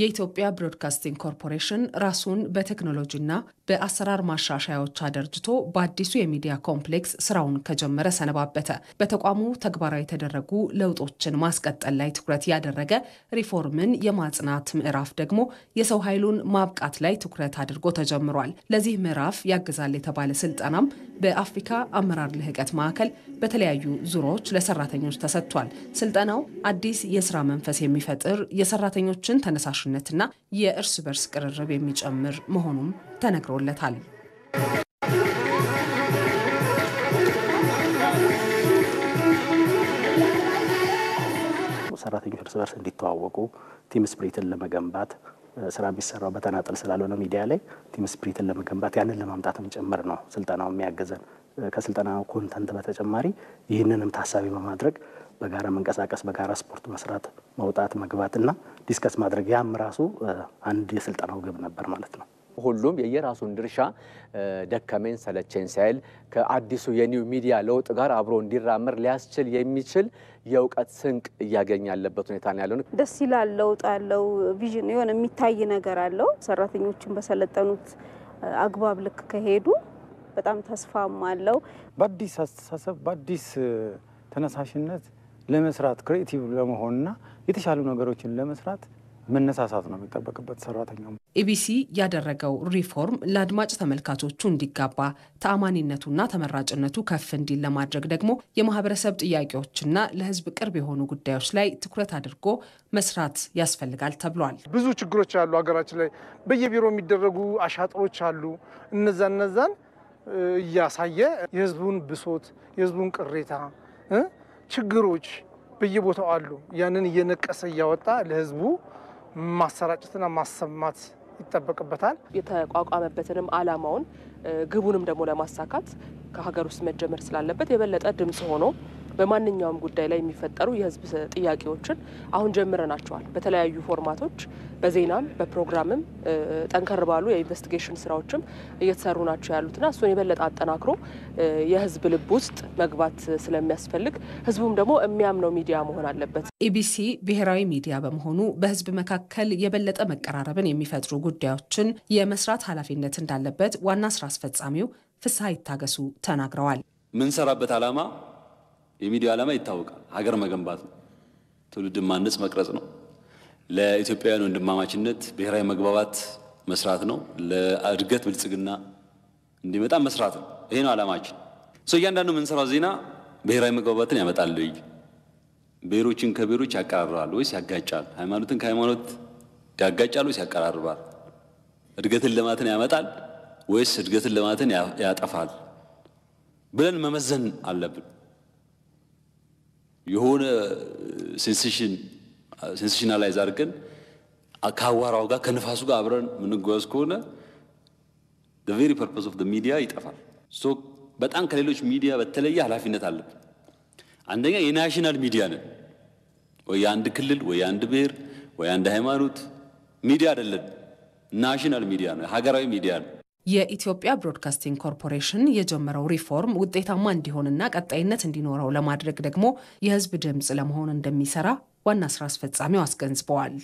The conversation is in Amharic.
የኢትዮጵያ ብሮድካስቲንግ ኮርፖሬሽን ራሱን በቴክኖሎጂና በአሰራር ማሻሻያዎች አደርጅቶ በአዲሱ የሚዲያ ኮምፕሌክስ ስራውን ከጀመረ ሰነባበተ። በተቋሙ ተግባራዊ የተደረጉ ለውጦችን ማስቀጠል ላይ ትኩረት ያደረገ ሪፎርምን የማጽናት ምዕራፍ ደግሞ የሰው ኃይሉን ማብቃት ላይ ትኩረት አድርጎ ተጀምሯል። ለዚህ ምዕራፍ ያግዛል የተባለ ስልጠናም በአፍሪካ አመራር ልህቀት ማዕከል በተለያዩ ዙሮዎች ለሰራተኞች ተሰጥቷል። ስልጠናው አዲስ የስራ መንፈስ የሚፈጥር የሰራተኞችን ተነሳሽነት ተደራሽነትና የእርስ በርስ ቅርርብ የሚጨምር መሆኑም ተነግሮለታል። ሰራተኞች እርስ በርስ እንዲተዋወቁ ቲም ስፕሪትን ለመገንባት ስራ የሚሰራው በተናጠል ስላልሆነ ሚዲያ ላይ ቲም ስፕሪትን ለመገንባት ያንን ለማምጣትም ጭምር ነው ስልጠናው የሚያገዘን። ከስልጠና ኮንተንት በተጨማሪ ይህንንም ታሳቢ በማድረግ በጋራ መንቀሳቀስ፣ በጋራ ስፖርት መስራት፣ መውጣት፣ መግባት እና ዲስከስ ማድረግ ያም ራሱ አንድ የስልጠናው ግብ ነበር ማለት ነው። ሁሉም የየራሱን ድርሻ ደከመኝ ሰለቸኝ ሳይል ከአዲሱ የኒው ሚዲያ ለውጥ ጋር አብሮ እንዲራመር ሊያስችል የሚችል የእውቀት ስንቅ እያገኘ ያለበት ሁኔታ ነው ያለው። ደስ ይላል። ለውጥ አለው። ቪዥን የሆነ የሚታይ ነገር አለው። ሰራተኞችን በሰለጠኑት አግባብ ልክ ከሄዱ በጣም ተስፋም አለው። በአዲስ አስተሳሰብ በአዲስ ተነሳሽነት ለመስራት ክሬቲቭ ለመሆንና የተሻሉ ነገሮችን ለመስራት መነሳሳት ነው የሚጠበቅበት ሰራተኛው። ኤቢሲ ያደረገው ሪፎርም ለአድማጭ ተመልካቾቹ እንዲጋባ ተአማኒነቱና ተመራጭነቱ ከፍ እንዲል ለማድረግ ደግሞ የማህበረሰብ ጥያቄዎችና ለህዝብ ቅርብ የሆኑ ጉዳዮች ላይ ትኩረት አድርጎ መስራት ያስፈልጋል ተብሏል። ብዙ ችግሮች አሉ ሀገራችን ላይ በየቢሮ የሚደረጉ አሻጥሮች አሉ። እነዛ እነዛን እያሳየ የህዝቡን ብሶት የህዝቡን ቅሬታ ችግሮች በየቦታው አሉ። ያንን እየነቀሰ እያወጣ ለህዝቡ ማሰራጨትና ማሰማት ይጠበቅበታል። የተቋቋመበትንም አላማውን ግቡንም ደግሞ ለማሳካት ከሀገር ውስጥ መጀመር ስላለበት የበለጠ ድምፅ ሆኖ በማንኛውም ጉዳይ ላይ የሚፈጠሩ የህዝብ ጥያቄዎችን አሁን ጀምረናቸዋል። በተለያዩ ፎርማቶች በዜናም በፕሮግራምም ጠንከር ባሉ የኢንቨስቲጌሽን ስራዎችም እየተሰሩ ናቸው ያሉትና እሱን የበለጠ አጠናክሮ የህዝብ ልብ ውስጥ መግባት ስለሚያስፈልግ ህዝቡም ደግሞ የሚያምነው ሚዲያ መሆን አለበት። ኢቢሲ ብሔራዊ ሚዲያ በመሆኑ በህዝብ መካከል የበለጠ መቀራረብን የሚፈጥሩ ጉዳዮችን የመስራት ኃላፊነት እንዳለበት ዋና ስራ አስፈጻሚው ፍስሐ ይታገሱ ተናግረዋል። ምንሰራበት ዓላማ የሚዲያው ዓላማ ይታወቃል። ሀገር መገንባት ነው። ትውልድን ማነጽ መቅረጽ ነው። ለኢትዮጵያውያን ወንድማማችነት ብሔራዊ መግባባት መስራት ነው። ለእድገት ብልጽግና እንዲመጣ መስራት ነው። ይሄ ነው ዓላማችን። ሰው እያንዳንዱ የምንሰራው ዜና ብሔራዊ መግባባትን ያመጣል ወይ ብሔሮችን ከብሔሮች ያቀራርባል ወይስ ያጋጫል? ሃይማኖትን ከሃይማኖት ያጋጫል ወይስ ያቀራርባል? እድገትን ልማትን ያመጣል ወይስ እድገትን ልማትን ያጠፋል ብለን መመዘን አለብን። የሆነ ሴንሴሽና ላይ አድርገን ከአዋራው ጋር ከንፋሱ ጋር አብረን የምንጓዝ ከሆነ the ፐርፖስ ኦፍ ሚዲያ ይጠፋል። በጣም ከሌሎች ሚዲያ በተለየ ኃላፊነት አለብን። አንደኛ የናሽናል ሚዲያ ነን ወይ የአንድ ክልል ወይ የአንድ ብሔር ወይ አንድ ሃይማኖት ሚዲያ አይደለን። ናሽናል ሚዲያ ነው፣ ሀገራዊ ሚዲያ ነው። የኢትዮጵያ ብሮድካስቲንግ ኮርፖሬሽን የጀመረው ሪፎርም ውጤታማ እንዲሆንና ቀጣይነት እንዲኖረው ለማድረግ ደግሞ የህዝብ ድምፅ ለመሆን እንደሚሰራ ዋና ስራ አስፈጻሚው አስገንዝበዋል።